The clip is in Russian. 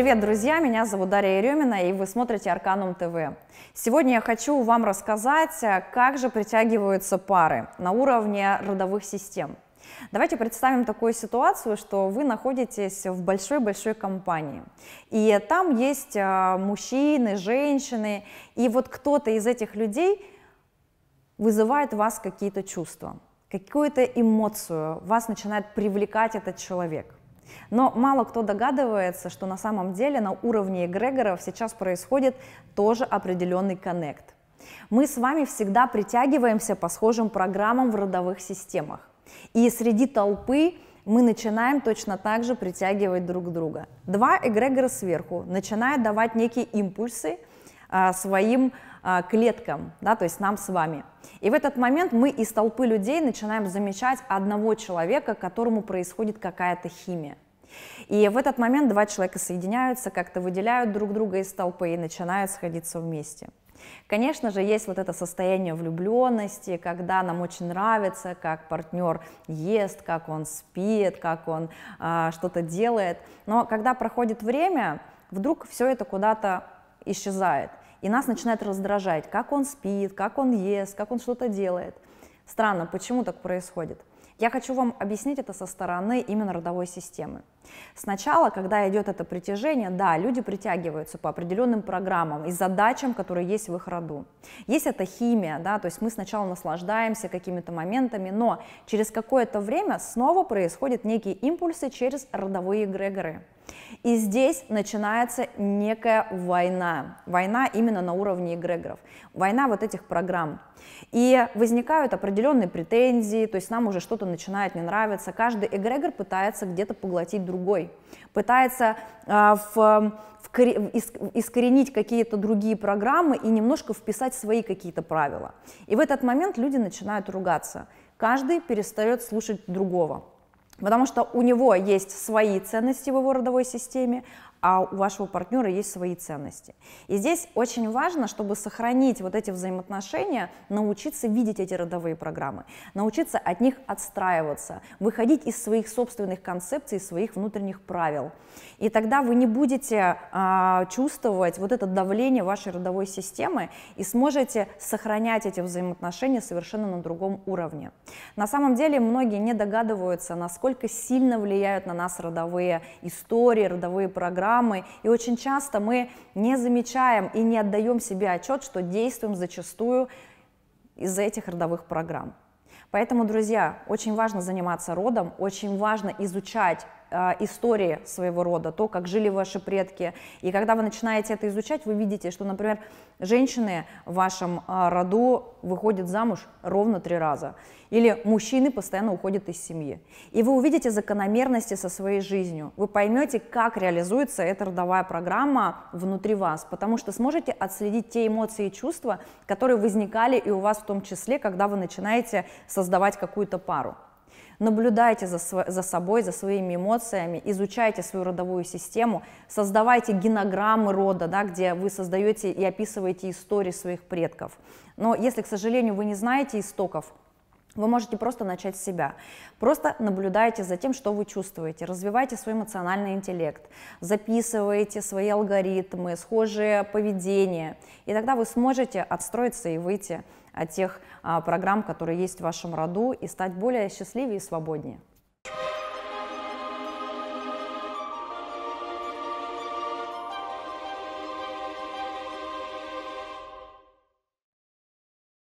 Привет, друзья! Меня зовут Дарья Еремина, и вы смотрите Арканум ТВ. Сегодня я хочу вам рассказать, э, как же притягиваются пары на уровне родовых систем. Давайте представим такую ситуацию, что вы находитесь в большой-большой компании, и там есть э, мужчины, женщины, и вот кто-то из этих людей вызывает в вас какие-то чувства, какую-то эмоцию, вас начинает привлекать этот человек. Но мало кто догадывается, что на самом деле на уровне эгрегоров сейчас происходит тоже определенный коннект. Мы с вами всегда притягиваемся по схожим программам в родовых системах. И среди толпы мы начинаем точно так же притягивать друг друга. Два эгрегора сверху начинают давать некие импульсы – а, своим а, клеткам, да, то есть нам с вами. И в этот момент мы из толпы людей начинаем замечать одного человека, которому происходит какая-то химия. И в этот момент два человека соединяются, как-то выделяют друг друга из толпы и начинают сходиться вместе. Конечно же, есть вот это состояние влюбленности, когда нам очень нравится, как партнер ест, как он спит, как он а, что-то делает. Но когда проходит время, вдруг все это куда-то исчезает и нас начинает раздражать, как он спит, как он ест, как он что-то делает. Странно, почему так происходит? Я хочу вам объяснить это со стороны именно родовой системы. Сначала, когда идет это притяжение, да, люди притягиваются по определенным программам и задачам, которые есть в их роду. Есть это химия, да, то есть мы сначала наслаждаемся какими-то моментами, но через какое-то время снова происходят некие импульсы через родовые эгрегоры. И здесь начинается некая война, война именно на уровне эгрегоров, война вот этих программ. И возникают определенные претензии, то есть нам уже что-то начинает не нравиться. Каждый эгрегор пытается где-то поглотить другой, пытается э, в, в, искоренить какие-то другие программы и немножко вписать свои какие-то правила. И в этот момент люди начинают ругаться. Каждый перестает слушать другого потому что у него есть свои ценности в его родовой системе, а у вашего партнера есть свои ценности. И здесь очень важно, чтобы сохранить вот эти взаимоотношения, научиться видеть эти родовые программы, научиться от них отстраиваться, выходить из своих собственных концепций, своих внутренних правил. И тогда вы не будете а, чувствовать вот это давление вашей родовой системы и сможете сохранять эти взаимоотношения совершенно на другом уровне. На самом деле многие не догадываются, насколько сильно влияют на нас родовые истории, родовые программы, программы, и очень часто мы не замечаем и не отдаем себе отчет, что действуем зачастую из-за этих родовых программ. Поэтому, друзья, очень важно заниматься родом, очень важно изучать а, истории своего рода, то, как жили ваши предки. И когда вы начинаете это изучать, вы видите, что, например, женщины в вашем а, роду выходят замуж ровно три раза. Или мужчины постоянно уходят из семьи. И вы увидите закономерности со своей жизнью. Вы поймете, как реализуется эта родовая программа внутри вас, потому что сможете отследить те эмоции и чувства, которые возникали и у вас в том числе, когда вы начинаете создавать какую-то пару. Наблюдайте за, за собой, за своими эмоциями, изучайте свою родовую систему, создавайте генограммы рода, да, где вы создаете и описываете истории своих предков. Но если, к сожалению, вы не знаете истоков, вы можете просто начать с себя. Просто наблюдайте за тем, что вы чувствуете, развивайте свой эмоциональный интеллект, записывайте свои алгоритмы, схожие поведение, и тогда вы сможете отстроиться и выйти от тех а, программ, которые есть в вашем роду, и стать более счастливее и свободнее.